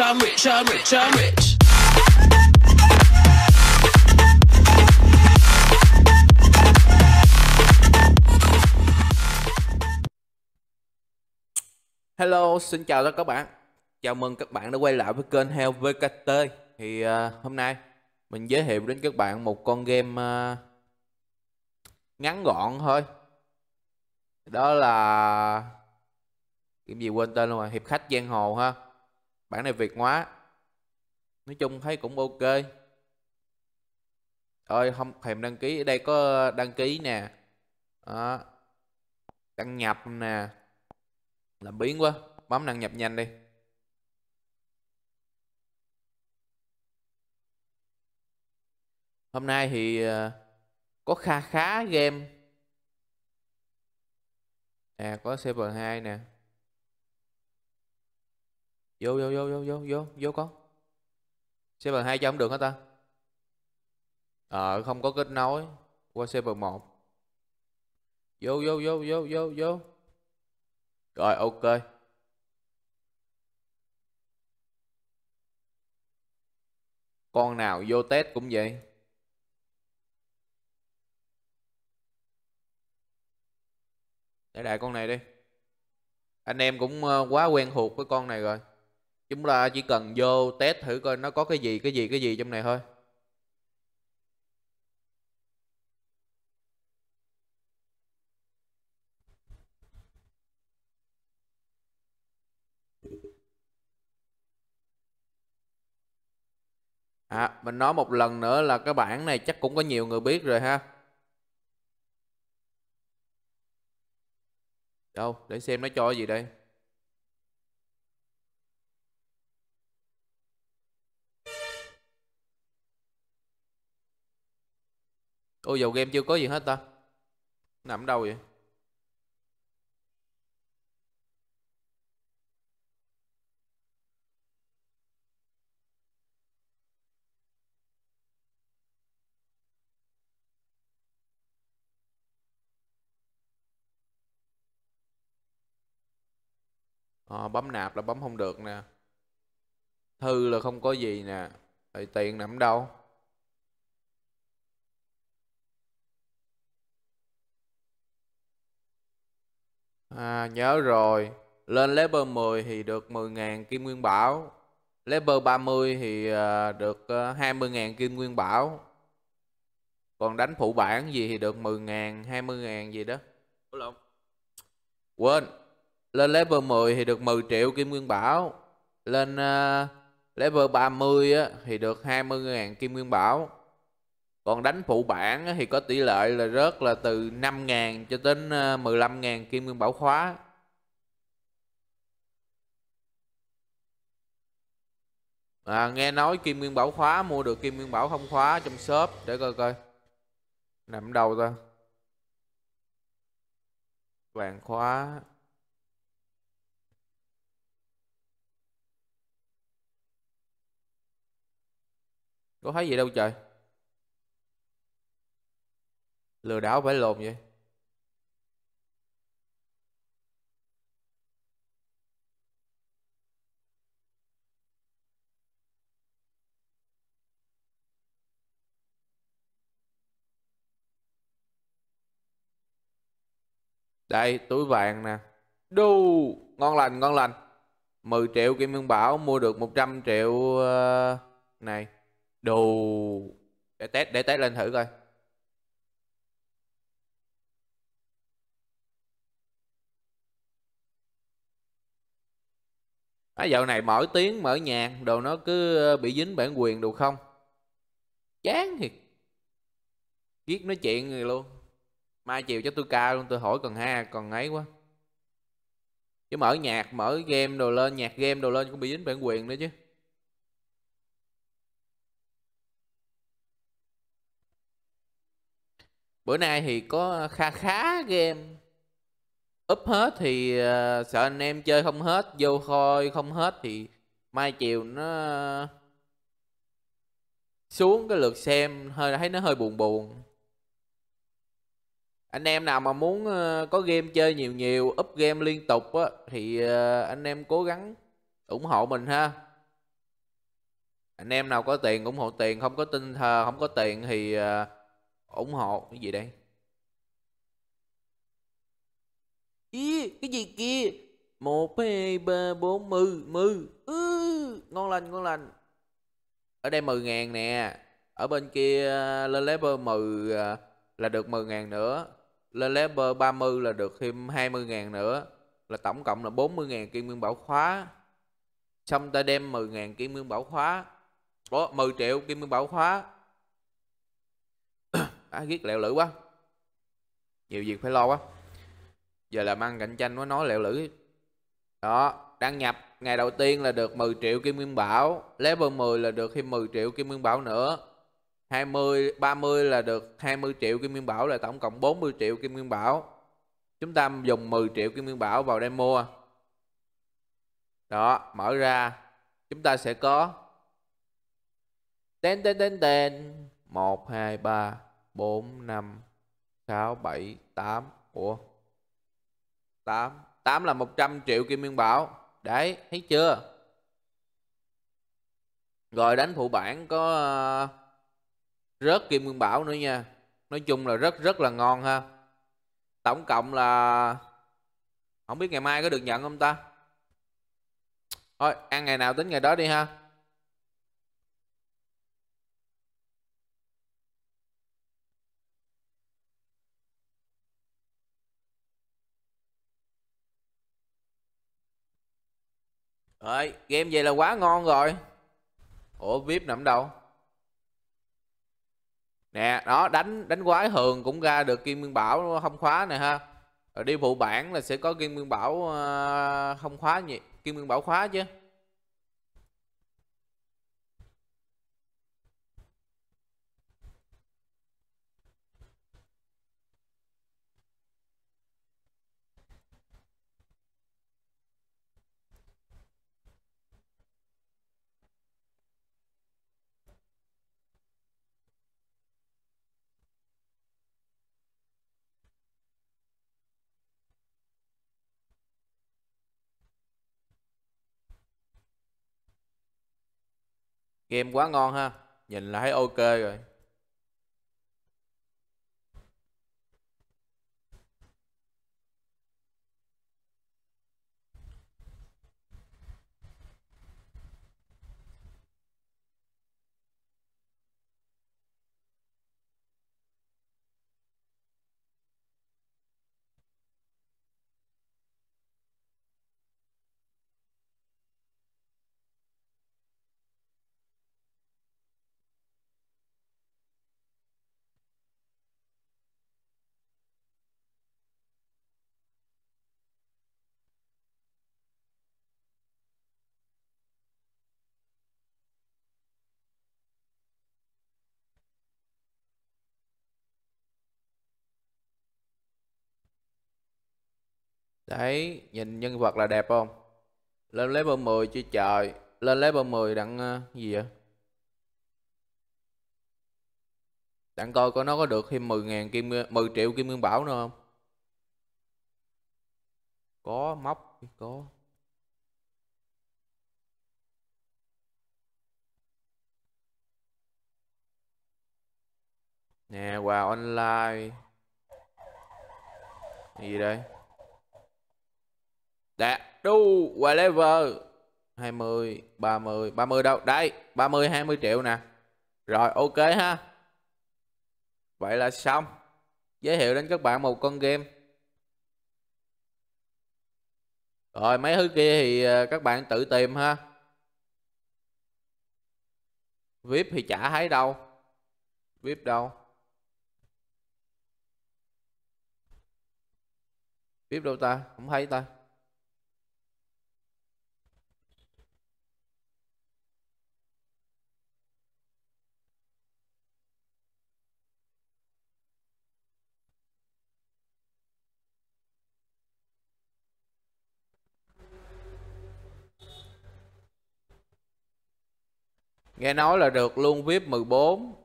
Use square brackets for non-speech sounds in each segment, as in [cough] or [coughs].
I'm rich, I'm rich, I'm rich. Hello, xin chào tất cả các bạn. Chào mừng các bạn đã quay lại với kênh Heo VKT. Thì uh, hôm nay mình giới thiệu đến các bạn một con game uh, ngắn gọn thôi. Đó là game gì quên tên luôn rồi, hiệp khách giang hồ ha bản này việt hóa nói chung thấy cũng ok ơi không thèm đăng ký ở đây có ờ, đăng ký nè đó. đăng nhập nè làm biến quá bấm đăng nhập nhanh đi hôm nay thì ờ, có kha khá game nè à, có server 2 nè Vô vô vô vô vô vô vô con Xe bằng 2 cho không được hả ta Ờ à, không có kết nối Qua xe bằng 1 Vô vô vô vô vô vô Rồi ok Con nào vô test cũng vậy Để đại con này đi Anh em cũng ờ, quá quen thuộc với con này rồi chúng ta chỉ cần vô test thử coi nó có cái gì cái gì cái gì trong này thôi À, mình nói một lần nữa là cái bảng này chắc cũng có nhiều người biết rồi ha. Đâu, để xem nó cho gì đây. Ô dầu game chưa có gì hết ta Nằm đâu vậy à, bấm nạp là bấm không được nè thư là không có gì nè Tại tiền nằm đâu À nhớ rồi Lên level 10 thì được 10.000 kim nguyên bảo Level 30 thì à, được 20.000 à, kim nguyên bảo Còn đánh phụ bản gì thì được 10.000, 20.000 gì đó Lộn Quên Lên level 10 thì được 10 triệu kim nguyên bảo Lên uh, level 30 á, thì được 20.000 kim nguyên bảo còn đánh phụ bản thì có tỷ lệ là rớt là từ 5.000 cho đến 15.000 ờ, kim nguyên bảo khóa à, nghe nói kim nguyên bảo khóa mua được kim nguyên bảo không khóa trong shop để coi coi nằm đầu ta vàng khóa có thấy gì đâu trời lừa đảo phải lồn vậy Đây túi vàng nè Đu Ngon lành ngon lành 10 triệu Kim ngân Bảo mua được 100 triệu uh, Này đồ Để test để test lên thử coi à, dạo này mở tiếng mở nhạc đồ nó cứ ờ, bị dính bản quyền đồ không chán thiệt ghét nói chuyện người luôn mai chiều cho tôi ca luôn tôi hỏi còn ha còn ấy quá chứ mở nhạc mở game đồ lên nhạc game đồ lên cũng bị dính bản quyền nữa chứ bữa nay thì có ờ, khá khá game úp hết thì uh, sợ anh em chơi không hết vô khôi không hết thì mai chiều nó xuống cái lượt xem hơi thấy nó hơi buồn buồn anh em nào mà muốn ờ, có game chơi nhiều nhiều up game liên tục á, thì ờ, anh em cố gắng ủng hộ mình ha anh em nào có tiền ủng hộ tiền không có tinh thờ không có tiền thì ủng hộ cái gì đây Ý, cái gì kia? Một, hai, ba, bốn, mười, mười. Ừ, ngon lành, ngon lành. Ở đây mười ngàn nè. Ở bên kia uh, lên level mười uh, là được mười ngàn nữa. Lên level ba mươi là được thêm hai mươi ngàn nữa. Là tổng cộng là bốn mươi ngàn kim nguyên bảo khóa. Xong ta đem mười ngàn kim nguyên bảo khóa. Ủa, mười triệu kim nguyên bảo khóa. [coughs] À, ghét lẹo lử quá. Nhiều việc phải lo quá giờ làm ăn cạnh tranh nó nói lẹo lưỡi đó đăng nhập ngày đầu tiên là được 10 triệu kim nguyên bảo level 10 là được thêm 10 triệu kim nguyên bảo nữa 20 30 là được 20 triệu kim nguyên bảo là tổng cộng 40 triệu kim nguyên bảo chúng ta dùng 10 triệu kim nguyên bảo vào đây mua đó mở ra chúng ta sẽ có tên tên tên tên 1 2 3 4 5 6 7 8 Ủa 8 8 là 100 triệu kim nguyên bảo Đấy thấy chưa Rồi đánh phụ bản có ờ, Rớt kim nguyên bảo nữa nha Nói chung là rất rất là ngon ha Tổng cộng là Không biết ngày mai có được nhận không ta Thôi ăn ngày nào tính ngày đó đi ha ơi game vậy là quá ngon rồi ủa vip nằm đâu nè đó đánh đánh quái thường cũng ra được kim nguyên bảo không khóa nè ha rồi đi phụ bản là sẽ có kim nguyên bảo không ờ, khóa gì kim nguyên bảo khóa chứ game quá ngon ha nhìn là thấy ok rồi Đấy, nhìn nhân vật là đẹp không? Lên level 10 chứ trời. Lên level 10 đặng uh, gì vậy? Đặng coi có nó có được thêm 10 ngàn kim 10 triệu kim nguyên bảo nữa không? Có móc có. Nè, quà wow, online. Gì đây? Đã đu whatever 20, 30, 30 đâu? Đây, 30, 20 triệu nè Rồi ok ha Vậy là xong Giới thiệu đến các bạn một con game Rồi mấy thứ kia thì ờ, các bạn tự tìm ha VIP thì chả thấy đâu VIP đâu VIP đâu ta? Không thấy ta Nghe nói là được luôn VIP 14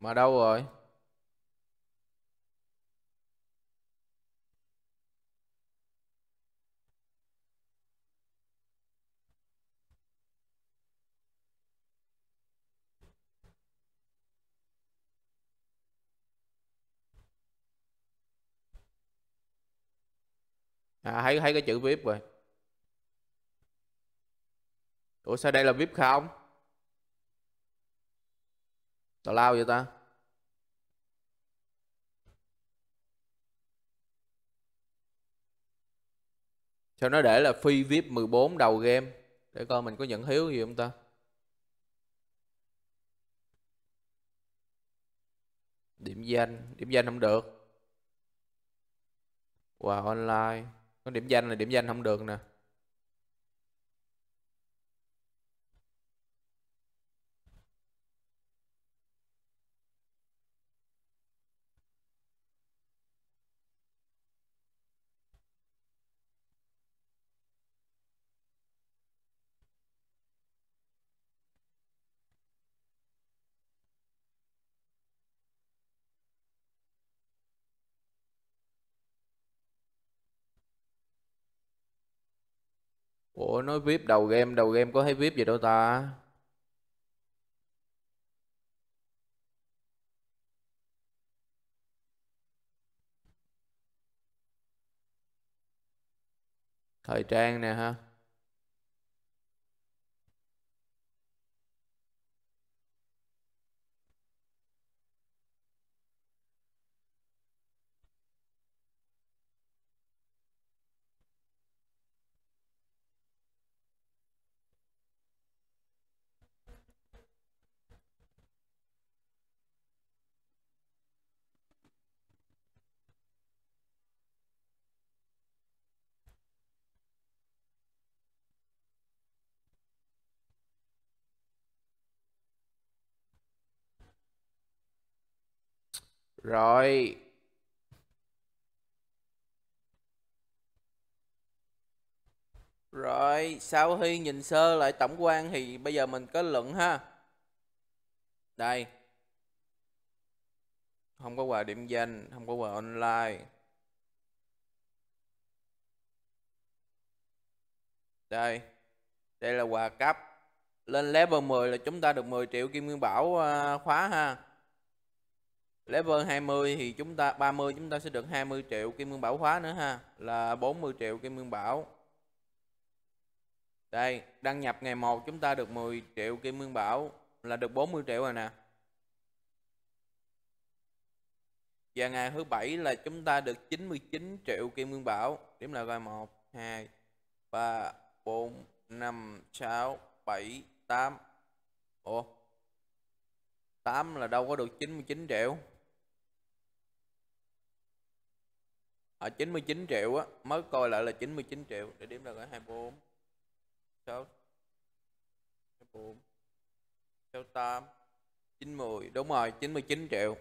Mà đâu rồi À thấy thấy cái chữ VIP rồi Ủa sao đây là VIP không tào lao vậy ta sao nó để là phi vip 14 đầu game để coi mình có nhận hiếu gì không ta điểm danh điểm danh không được wow online có điểm danh là điểm danh không được nè Ủa nói VIP đầu game Đầu game có thấy VIP gì đâu ta Thời trang nè ha Rồi. Rồi, sau khi nhìn sơ lại tổng quan thì bây giờ mình kết luận ha. Đây. Không có quà điểm danh, không có quà online. Đây. Đây là quà cấp. Lên level 10 là chúng ta được 10 triệu kim nguyên bảo à, khóa ha. Level 20 thì chúng ta 30 chúng ta sẽ được 20 triệu kim cương bảo khóa nữa ha, là 40 triệu kim cương bảo. Đây, đăng nhập ngày 1 chúng ta được 10 triệu kim cương bảo là được 40 triệu rồi nè. Và ngày thứ bảy là chúng ta được 99 triệu kim cương bảo. Điểm là coi 1 2 3 4 5 6 7 8. Ủa. 8 là đâu có được 99 triệu. ở ờ, 99 triệu á mới coi lại là 99 triệu để điểm là 24 6 24 68 90 đúng rồi 99 triệu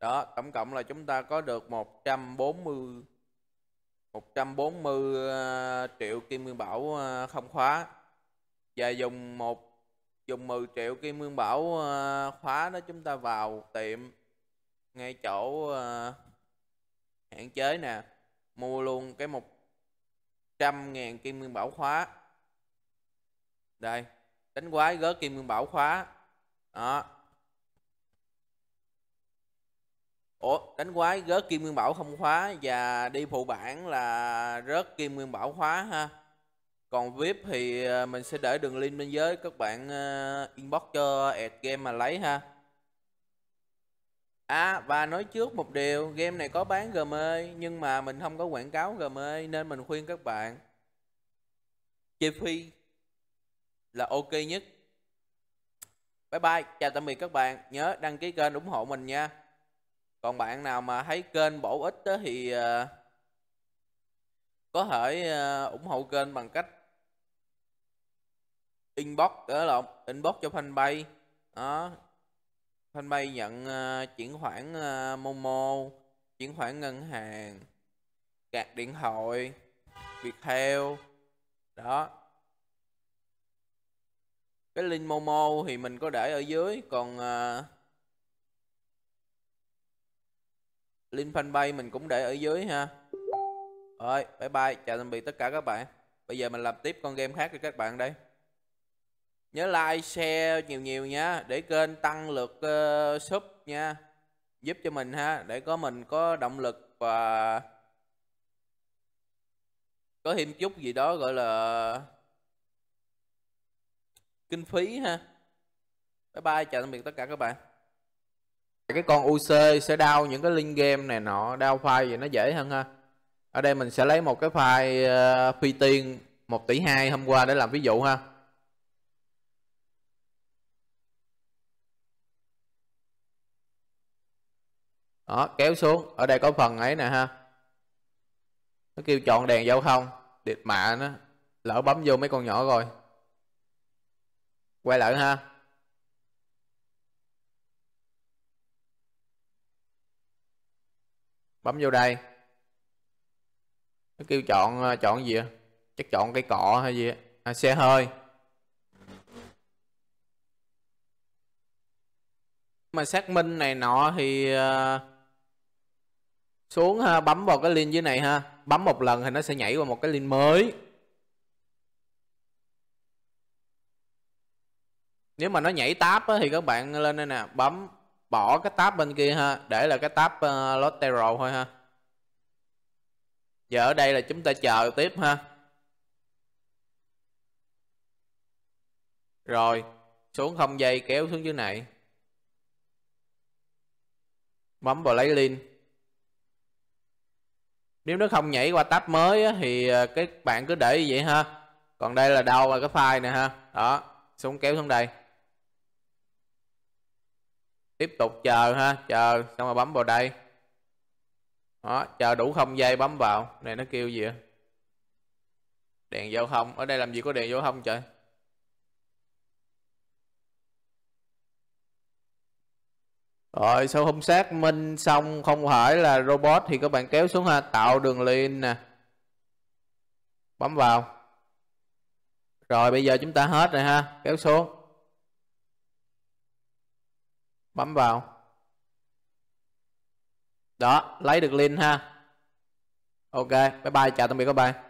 đó tổng cộng là chúng ta có được 140 140 ờ, triệu kim nguyên bảo ờ, không khóa và dùng một dùng 10 triệu kim nguyên bảo khóa đó chúng ta vào tiệm ngay chỗ hạn chế nè mua luôn cái một trăm ngàn kim nguyên bảo khóa đây đánh quái gớ kim nguyên bảo khóa đó Ủa, đánh quái gớt kim nguyên bảo không khóa và đi phụ bản là rớt kim nguyên bảo khóa ha. Còn VIP thì ờ, mình sẽ để đường link bên dưới các bạn ờ, inbox cho ad game mà lấy ha. À và nói trước một điều Game này có bán Gmail Nhưng mà mình không có quảng cáo Gmail Nên mình khuyên các bạn Chơi free Là ok nhất Bye bye Chào tạm biệt các bạn Nhớ đăng ký kênh ủng hộ mình nha Còn bạn nào mà thấy kênh bổ ích Thì ờ, Có thể ờ, ủng hộ kênh bằng cách Inbox ờ, Inbox cho fanpage đó Fanpage nhận uh, chuyển khoản uh, Momo, chuyển khoản ngân hàng, cạc điện thoại, Viettel. Đó. Cái link Momo thì mình có để ở dưới, còn uh, link fanpage mình cũng để ở dưới ha. Rồi, bye bye, chào tạm biệt tất cả các bạn. Bây giờ mình làm tiếp con game khác cho các bạn đây nhớ like share nhiều nhiều nha để kênh tăng lượt uh, ờ, sub nha giúp cho mình ha để có mình có động lực và có thêm chút gì đó gọi là kinh phí ha bye bye chào tạm biệt tất cả các bạn cái con UC sẽ đau những cái link game này nọ đau file gì nó dễ hơn ha ở đây mình sẽ lấy một cái file uh, phi tiên 1 tỷ 2 hôm qua để làm ví dụ ha đó kéo xuống ở đây có phần ấy nè ha nó kêu chọn đèn giao thông địt mạ nó lỡ bấm vô mấy con nhỏ rồi quay lại ha bấm vô đây nó kêu chọn ờ, chọn gì chắc chọn cây cọ hay gì à xe hơi mà xác minh này nọ thì uh, xuống ha, bấm vào cái link dưới này ha bấm một lần thì nó sẽ nhảy qua một cái link mới nếu mà nó nhảy tab á, thì các bạn lên đây nè bấm bỏ cái tab bên kia ha để là cái tab uh, lateral thôi ha giờ ở đây là chúng ta chờ tiếp ha rồi xuống không dây kéo xuống dưới này bấm vào lấy link nếu nó không nhảy qua tab mới á, thì à, các bạn cứ để như vậy ha còn đây là đâu là cái file nè ha đó xuống kéo xuống đây tiếp tục chờ ha chờ xong rồi bấm vào đây đó chờ đủ không giây bấm vào này nó kêu gì vậy? đèn giao thông ở đây làm gì có đèn giao thông trời Rồi sau hôm xác minh xong không phải là robot thì các bạn kéo xuống ha tạo đường link nè. Bấm vào. Rồi bây giờ chúng ta hết rồi ha, kéo xuống. Bấm vào. Đó, lấy được link ha. Ok, bye bye, chào tạm biệt các bạn.